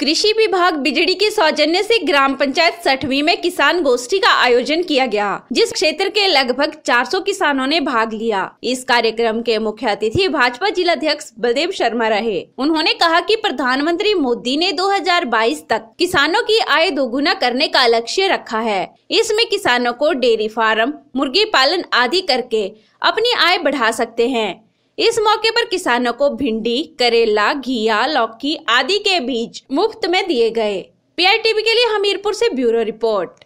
कृषि विभाग बिजड़ी के सौजन्य से ग्राम पंचायत सठवी में किसान गोष्ठी का आयोजन किया गया जिस क्षेत्र के लगभग 400 किसानों ने भाग लिया इस कार्यक्रम के मुख्य अतिथि भाजपा जिला अध्यक्ष बलदेव शर्मा रहे उन्होंने कहा कि प्रधानमंत्री मोदी ने 2022 तक किसानों की आय दोगुना करने का लक्ष्य रखा है इसमें किसानों को डेयरी फार्म मुर्गी पालन आदि करके अपनी आय बढ़ा सकते हैं इस मौके पर किसानों को भिंडी करेला घिया लौकी आदि के बीज मुफ्त में दिए गए पी के लिए हमीरपुर से ब्यूरो रिपोर्ट